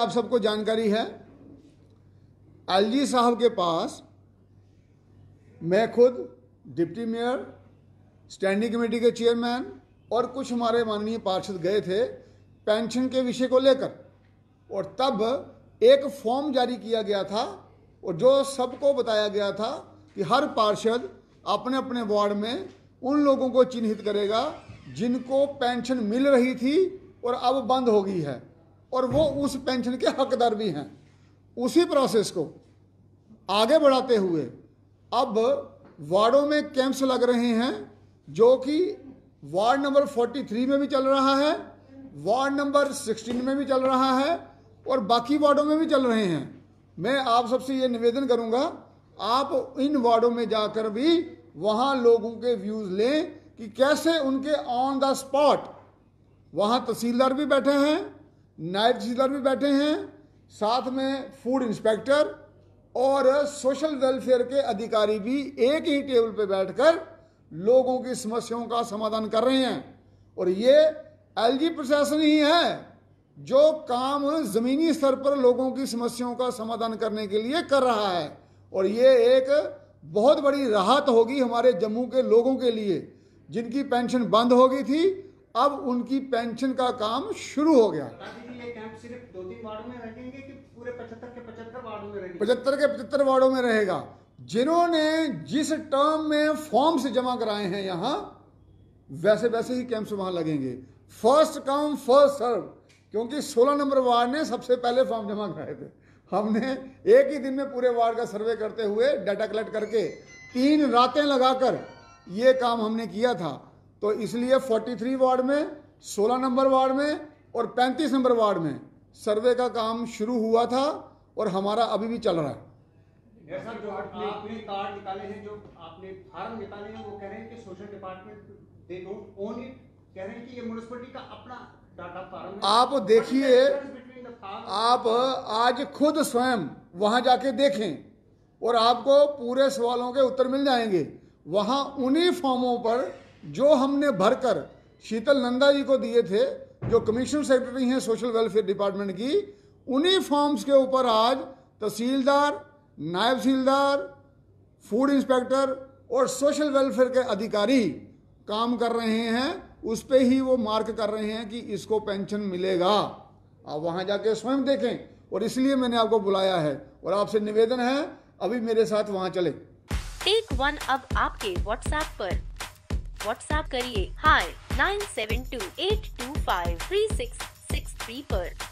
आप सबको जानकारी है एलजी साहब के पास मैं खुद डिप्टी मेयर स्टैंडिंग कमेटी के चेयरमैन और कुछ हमारे माननीय पार्षद गए थे पेंशन के विषय को लेकर और तब एक फॉर्म जारी किया गया था और जो सबको बताया गया था कि हर पार्षद अपने अपने वार्ड में उन लोगों को चिन्हित करेगा जिनको पेंशन मिल रही थी और अब बंद हो गई है और वो उस पेंशन के हकदार भी हैं उसी प्रोसेस को आगे बढ़ाते हुए अब वार्डों में कैंप्स लग रहे हैं जो कि वार्ड नंबर 43 में भी चल रहा है वार्ड नंबर 16 में भी चल रहा है और बाकी वार्डों में भी चल रहे हैं मैं आप सबसे ये निवेदन करूंगा आप इन वार्डों में जाकर भी वहां लोगों के व्यूज लें कि कैसे उनके ऑन द स्पॉट वहां तहसीलदार भी बैठे हैं नाइट तहसीलदार भी बैठे हैं साथ में फूड इंस्पेक्टर और सोशल वेलफेयर के अधिकारी भी एक ही टेबल पर बैठकर लोगों की समस्याओं का समाधान कर रहे हैं और ये एलजी प्रशासन ही है जो काम जमीनी स्तर पर लोगों की समस्याओं का समाधान करने के लिए कर रहा है और ये एक बहुत बड़ी राहत होगी हमारे जम्मू के लोगों के लिए जिनकी पेंशन बंद हो गई थी अब उनकी पेंशन का काम शुरू हो गया पचहत्तर के पचहत्तर वार्डो में रहेगा जिन्होंने जिस टर्म में फॉर्म से जमा कराए हैं यहां वैसे वैसे ही कैंप्स वहां लगेंगे फर्स्ट कम फर्स्ट सर्व क्योंकि 16 नंबर वार्ड ने सबसे पहले फॉर्म जमा कराए थे हमने एक ही दिन में पूरे वार्ड का सर्वे करते हुए डाटा कलेक्ट करके तीन रातें लगाकर ये काम हमने किया था तो इसलिए 43 वार्ड में 16 नंबर वार्ड में और 35 नंबर वार्ड में सर्वे का काम शुरू हुआ था और हमारा अभी भी चल रहा है सर जो आपने कार्ड निकाले हैं जो आपने फार्म निकाले हैं वो कह रहे हैं कि social department they don't own it कह रहे हैं कि ये म्यूनिसिपलिटी का अपना डाटा फार्म है आप देखिए आप आज खुद स्वयं वहां जाके देखें और आपको पूरे सवालों के उत्तर मिल जाएंगे वहां उन्हीं फॉर्मों पर जो हमने भरकर शीतल नंदा जी को दिए थे जो कमीशन सेक्रेटरी हैं सोशल वेलफेयर डिपार्टमेंट की उन्हीं फॉर्म्स के ऊपर आज तहसीलदार नायब तहसीलदार फूड इंस्पेक्टर और सोशल वेलफेयर के अधिकारी काम कर रहे हैं उस पर ही वो मार्क कर रहे हैं कि इसको पेंशन मिलेगा आप वहाँ जाके स्वयं देखें और इसलिए मैंने आपको बुलाया है और आपसे निवेदन है अभी मेरे साथ वहाँ चले टेक वन अब आपके व्हाट्सएप पर व्हाट्सएप करिए hi nine seven two eight two five three six six three आरोप